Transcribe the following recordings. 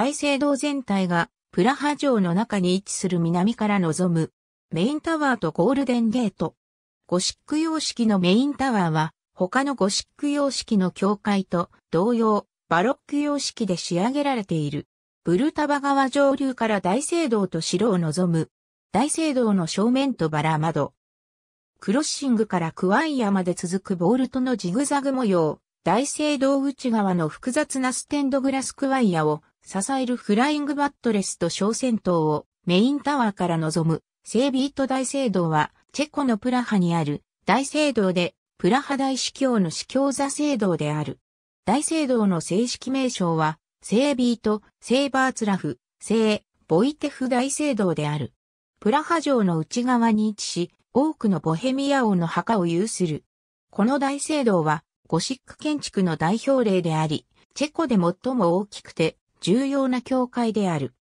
大聖堂全体がプラハ城の中に位置する南から望むメインタワーとゴールデンゲート。ゴシック様式のメインタワーは他のゴシック様式の教会と同様バロック様式で仕上げられている。ブルタバ川上流から大聖堂と城を望む大聖堂の正面とバラ窓。クロッシングからクワイヤまで続くボルトのジグザグ模様、大聖堂内側の複雑なステンドグラスクワイヤを支えるフライングバットレスと小戦闘をメインタワーから望むセービート大聖堂はチェコのプラハにある大聖堂でプラハ大司教の司教座聖堂である。大聖堂の正式名称はセービート、セバーツラフ、聖ボイテフ大聖堂である。プラハ城の内側に位置し、多くのボヘミア王の墓を有する。この大聖堂はゴシック建築の代表例であり、チェコで最も大きくて重要な教会である。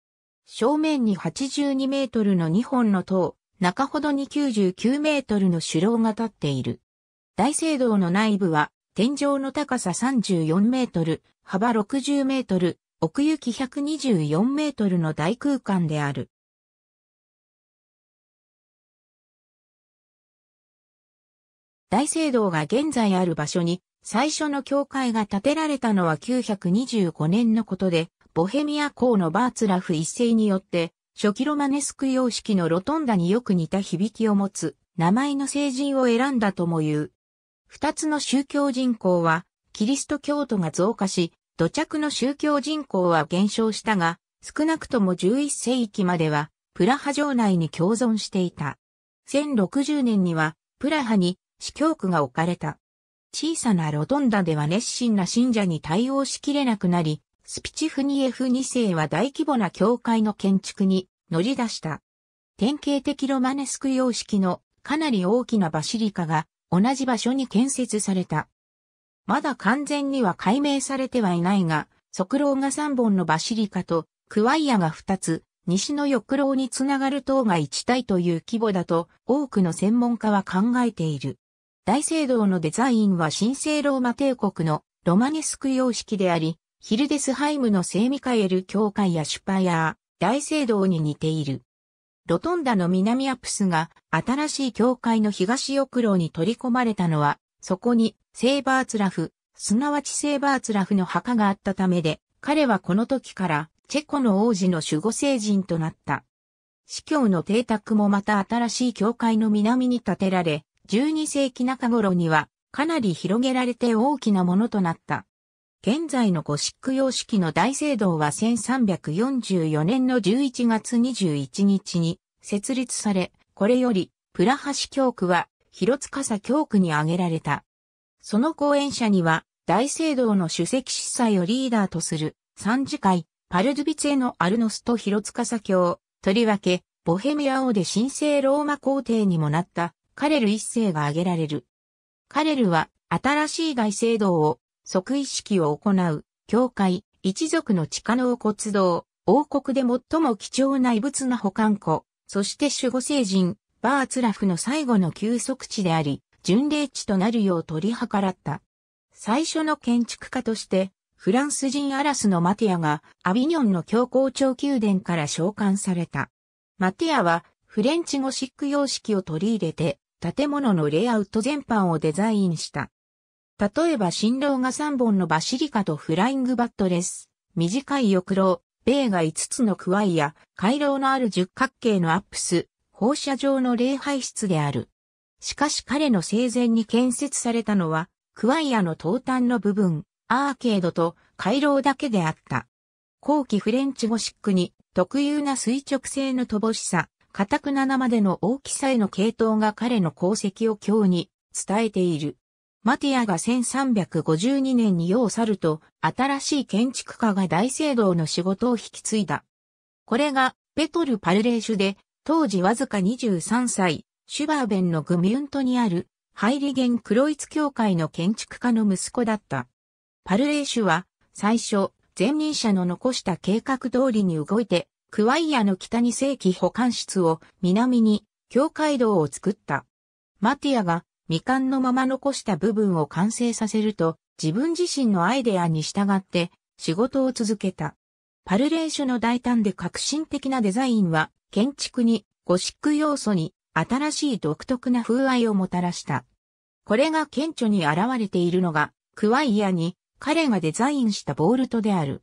正面に82メートルの2本の塔、中ほどに99メートルの首楼が立っている。大聖堂の内部は、天井の高さ34メートル、幅60メートル、奥行き124メートルの大空間である。大聖堂が現在ある場所に最初の教会が建てられたのは925年のことで、ボヘミア公のバーツラフ一世によって、初期ロマネスク様式のロトンダによく似た響きを持つ、名前の聖人を選んだとも言う。二つの宗教人口は、キリスト教徒が増加し、土着の宗教人口は減少したが、少なくとも11世紀までは、プラハ城内に共存していた。1060年には、プラハに司教区が置かれた。小さなロトンダでは熱心な信者に対応しきれなくなり、スピチフニエフ2世は大規模な教会の建築に乗り出した。典型的ロマネスク様式のかなり大きなバシリカが同じ場所に建設された。まだ完全には解明されてはいないが、側廊が3本のバシリカとクワイアが2つ、西の翼廊につながる塔が1体という規模だと多くの専門家は考えている。大聖堂のデザインは神聖ローマ帝国のロマネスク様式であり、ヒルデスハイムの聖ミカエル教会やシュパヤー、大聖堂に似ている。ロトンダの南アプスが新しい教会の東翼楼に取り込まれたのは、そこにセーバーツラフ、すなわちセーバーツラフの墓があったためで、彼はこの時からチェコの王子の守護聖人となった。司教の邸宅もまた新しい教会の南に建てられ、12世紀中頃にはかなり広げられて大きなものとなった。現在のゴシック様式の大聖堂は1344年の11月21日に設立され、これより、プラハシ教区は、広サ教区に挙げられた。その講演者には、大聖堂の主席司祭をリーダーとする、三次会、パルドゥビツェのアルノスと広サ教、とりわけ、ボヘミア王で神聖ローマ皇帝にもなった、カレル一世が挙げられる。カレルは、新しい大聖堂を即位式を行う、教会、一族の地下納骨堂、王国で最も貴重な遺物な保管庫、そして守護聖人、バーツラフの最後の休息地であり、巡礼地となるよう取り計らった。最初の建築家として、フランス人アラスのマティアがアビニョンの教皇長宮殿から召喚された。マティアはフレンチゴシック様式を取り入れて建物のレイアウト全般をデザインした。例えば新郎が3本のバシリカとフライングバットレス、短い翼郎、米が5つのクワイや、回廊のある十角形のアップス、放射状の礼拝室である。しかし彼の生前に建設されたのは、クワイアの東端の部分、アーケードと回廊だけであった。後期フレンチゴシックに特有な垂直性の乏しさ、固くなまでの大きさへの系統が彼の功績を今日に伝えている。マティアが1352年に世を去ると、新しい建築家が大聖堂の仕事を引き継いだ。これが、ペトル・パルレーシュで、当時わずか23歳、シュバーベンのグミュントにある、ハイリゲン・クロイツ教会の建築家の息子だった。パルレーシュは、最初、前任者の残した計画通りに動いて、クワイアの北に正規保管室を南に、教会堂を作った。マティアが未完のまま残した部分を完成させると、自分自身のアイデアに従って仕事を続けた。パルレーシュの大胆で革新的なデザインは、建築にゴシック要素に新しい独特な風合いをもたらした。これが顕著に現れているのが、クワイヤに彼がデザインしたボールトである。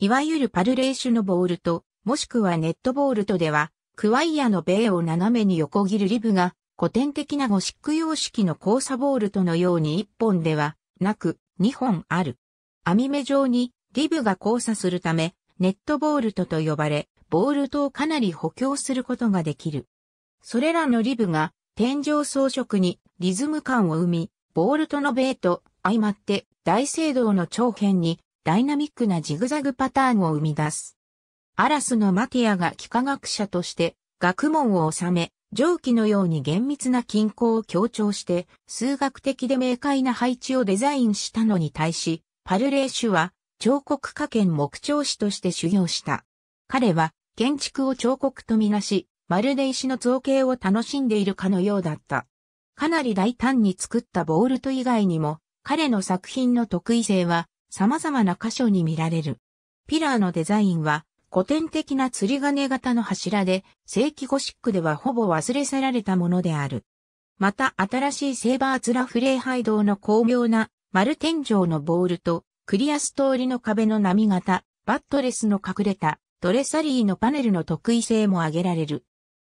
いわゆるパルレーシュのボールト、もしくはネットボールトでは、クワイヤのベを斜めに横切るリブが古典的なゴシック様式の交差ボールトのように1本ではなく2本ある。網目状にリブが交差するため、ネットボールトと呼ばれ、ボールトをかなり補強することができる。それらのリブが天井装飾にリズム感を生み、ボールトのベーと相まって大聖堂の長辺にダイナミックなジグザグパターンを生み出す。アラスのマティアが幾何学者として学問を収め、上記のように厳密な均衡を強調して数学的で明快な配置をデザインしたのに対し、パルレーシュは彫刻家兼木彫師として修行した。彼は建築を彫刻とみなし、まるで石の造形を楽しんでいるかのようだった。かなり大胆に作ったボールト以外にも、彼の作品の得意性は様々な箇所に見られる。ピラーのデザインは古典的な釣り金型の柱で、正規ゴシックではほぼ忘れ去られたものである。また新しいセーバーツラフレーハイドの巧妙な丸天井のボールと、クリアストーリの壁の波型、バットレスの隠れたトレサリーのパネルの得意性も挙げられる。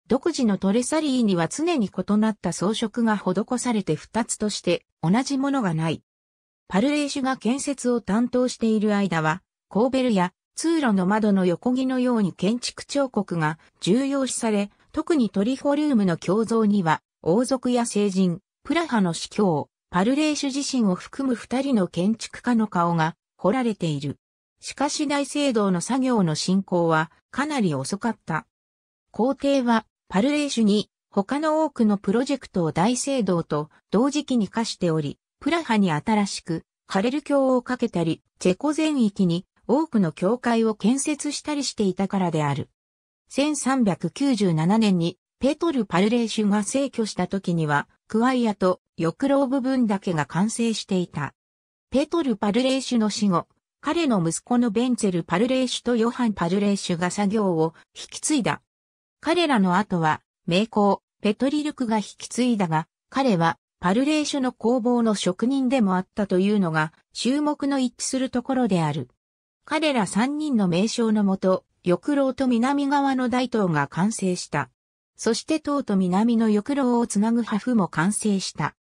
独自のトレサリーには常に異なった装飾が施されて二つとして同じものがない。パルレイシュが建設を担当している間は、コーベルや通路の窓の横木のように建築彫刻が重要視され、特にトリフォリウムの胸像には、王族や聖人、プラハの司教、パルレーシュ自身を含む二人の建築家の顔が彫られている。しかし大聖堂の作業の進行はかなり遅かった。皇帝はパルレーシュに他の多くのプロジェクトを大聖堂と同時期に課しており、プラハに新しくカレル教をかけたり、チェコ全域に多くの教会を建設したりしていたからである。1397年にペトル・パルレーシュが逝去した時には、クワイアと翼楼部分だけが完成していた。ペトル・パルレーシュの死後、彼の息子のベンツェル・パルレーシュとヨハン・パルレーシュが作業を引き継いだ。彼らの後は、名工、ペトリルクが引き継いだが、彼は、パルレーシュの工房の職人でもあったというのが、注目の一致するところである。彼ら三人の名称のもと、翼廊と南側の大塔が完成した。そして塔と南の翼廊をつなぐ破風も完成した。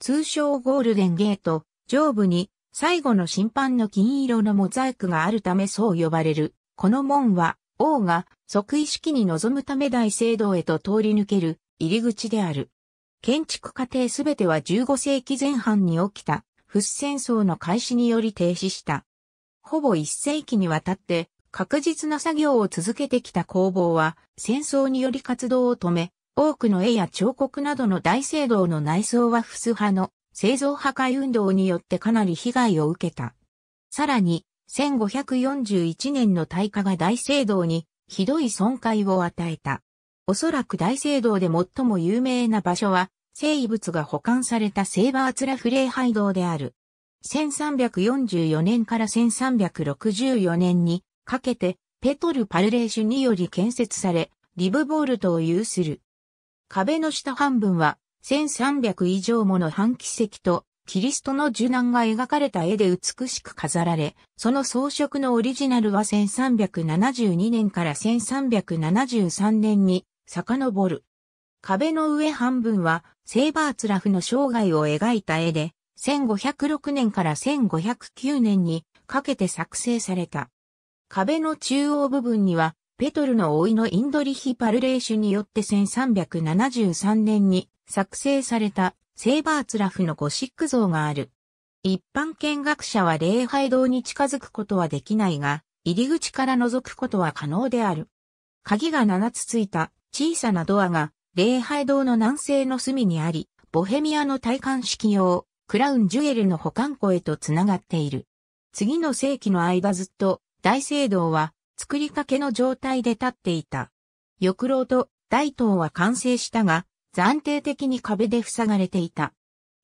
通称ゴールデンゲート、上部に最後の審判の金色のモザイクがあるためそう呼ばれる。この門は、王が即位式に臨むため大聖堂へと通り抜ける入り口である。建築過程すべては15世紀前半に起きた、仏戦争の開始により停止した。ほぼ一世紀にわたって確実な作業を続けてきた工房は戦争により活動を止め、多くの絵や彫刻などの大聖堂の内装はフス派の製造破壊運動によってかなり被害を受けた。さらに、1541年の大火が大聖堂にひどい損壊を与えた。おそらく大聖堂で最も有名な場所は、生遺物が保管されたセーバーツラフレー廃堂である。1344年から1364年にかけてペトル・パルレーシュにより建設され、リブボールトを有する。壁の下半分は1300以上もの半奇跡とキリストの受難が描かれた絵で美しく飾られ、その装飾のオリジナルは1372年から1373年に遡る。壁の上半分はセーバーツラフの生涯を描いた絵で、1506年から1509年にかけて作成された。壁の中央部分には、ペトルの老いのインドリヒ・パルレーシュによって1373年に作成されたセーバーツラフのゴシック像がある。一般見学者は礼拝堂に近づくことはできないが、入り口から覗くことは可能である。鍵が7つついた小さなドアが礼拝堂の南西の隅にあり、ボヘミアの体感式用、クラウンジュエルの保管庫へとつながっている。次の世紀の間ずっと大聖堂は作りかけの状態で立っていた。翼廊と大塔は完成したが、暫定的に壁で塞がれていた。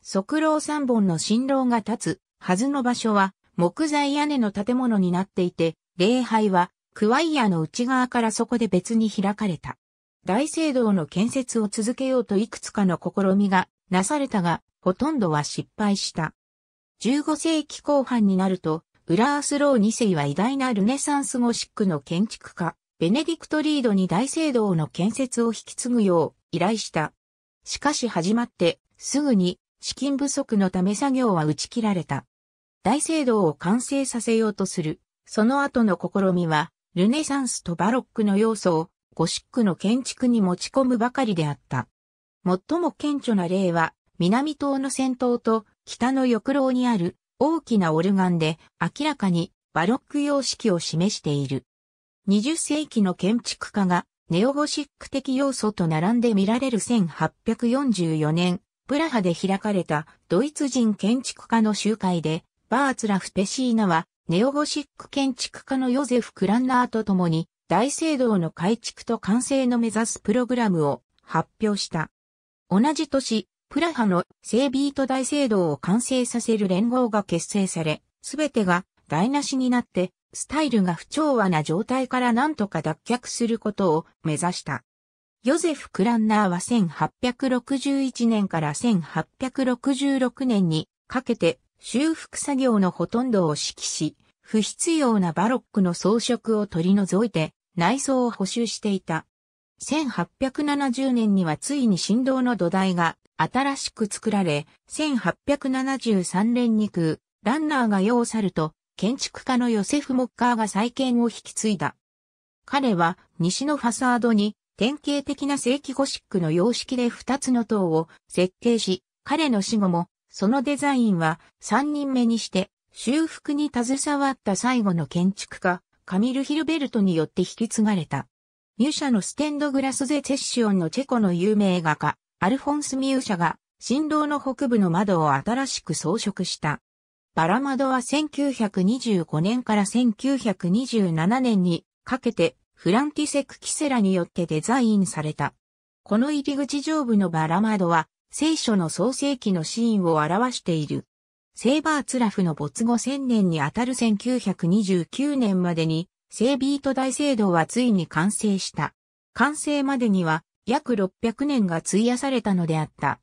側廊三本の新廊が立つはずの場所は木材屋根の建物になっていて、礼拝はクワイヤの内側からそこで別に開かれた。大聖堂の建設を続けようといくつかの試みがなされたが、ほとんどは失敗した。15世紀後半になると、ウラースロー2世は偉大なルネサンスゴシックの建築家、ベネディクトリードに大聖堂の建設を引き継ぐよう依頼した。しかし始まってすぐに資金不足のため作業は打ち切られた。大聖堂を完成させようとする。その後の試みは、ルネサンスとバロックの要素をゴシックの建築に持ち込むばかりであった。最も顕著な例は、南東の先頭と北の翼廊にある大きなオルガンで明らかにバロック様式を示している。20世紀の建築家がネオゴシック的要素と並んで見られる1844年、プラハで開かれたドイツ人建築家の集会で、バーツラフ・ペシーナはネオゴシック建築家のヨゼフ・クランナーと共に大聖堂の改築と完成の目指すプログラムを発表した。同じ年、プラハの聖ビート大聖堂を完成させる連合が結成され、すべてが台無しになって、スタイルが不調和な状態から何とか脱却することを目指した。ヨゼフ・クランナーは1861年から1866年にかけて修復作業のほとんどを指揮し、不必要なバロックの装飾を取り除いて内装を補修していた。1870年にはついに振動の土台が新しく作られ、1873年に空、ランナーが用さ去ると、建築家のヨセフ・モッカーが再建を引き継いだ。彼は西のファサードに典型的な正規ゴシックの様式で2つの塔を設計し、彼の死後もそのデザインは3人目にして修復に携わった最後の建築家、カミル・ヒルベルトによって引き継がれた。ミュシャのステンドグラス・ゼ・セッシオンのチェコの有名画家、アルフォンス・ミューシャが、新郎の北部の窓を新しく装飾した。バラ窓は1925年から1927年にかけてフランティセク・キセラによってデザインされた。この入り口上部のバラ窓は聖書の創世記のシーンを表している。セーバーツラフの没後1000年にあたる1929年までに、聖ビート大聖堂はついに完成した。完成までには、約600年が費やされたのであった。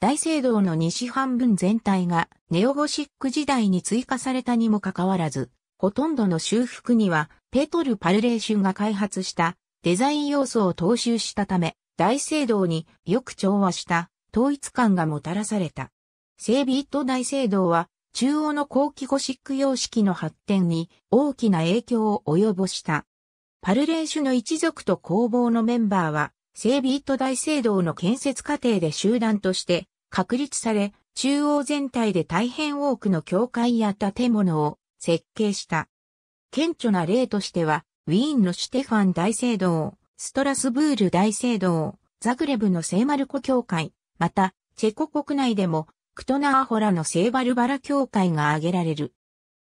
大聖堂の西半分全体がネオゴシック時代に追加されたにもかかわらず、ほとんどの修復にはペトル・パルレーシュが開発したデザイン要素を踏襲したため、大聖堂によく調和した統一感がもたらされた。セビット大聖堂は中央の後期ゴシック様式の発展に大きな影響を及ぼした。パルレーシュの一族と工房のメンバーはセービート大聖堂の建設過程で集団として確立され、中央全体で大変多くの教会や建物を設計した。顕著な例としては、ウィーンのシュテファン大聖堂、ストラスブール大聖堂、ザグレブの聖マルコ教会、また、チェコ国内でも、クトナーホラの聖バルバラ教会が挙げられる。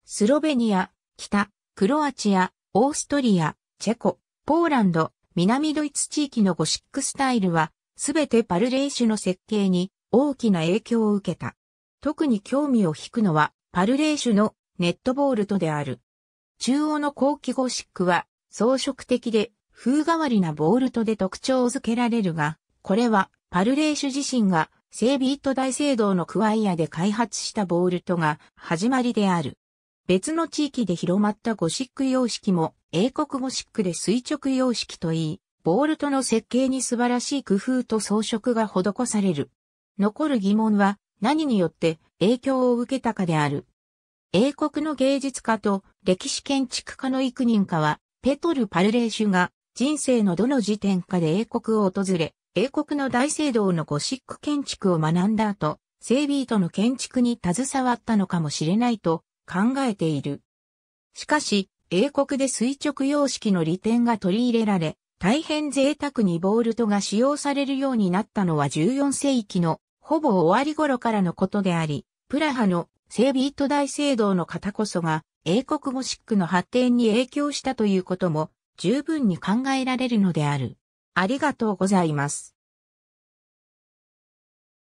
スロベニア、北、クロアチア、オーストリア、チェコ、ポーランド、南ドイツ地域のゴシックスタイルは、すべてパルレーシュの設計に大きな影響を受けた。特に興味を引くのは、パルレーシュのネットボールとである。中央の後期ゴシックは装飾的で風変わりなボールトで特徴づけられるが、これはパルレーシュ自身がセービート大聖堂のクワイアで開発したボールトが始まりである。別の地域で広まったゴシック様式も英国ゴシックで垂直様式といい、ボールトの設計に素晴らしい工夫と装飾が施される。残る疑問は何によって影響を受けたかである。英国の芸術家と歴史建築家の幾人かは、ペトル・パルレーシュが人生のどの時点かで英国を訪れ、英国の大聖堂のゴシック建築を学んだ後、整備との建築に携わったのかもしれないと考えている。しかし、英国で垂直様式の利点が取り入れられ、大変贅沢にボールトが使用されるようになったのは14世紀のほぼ終わり頃からのことであり、プラハの聖ビート大聖堂の方こそが英国ゴシックの発展に影響したということも十分に考えられるのである。ありがとうございます。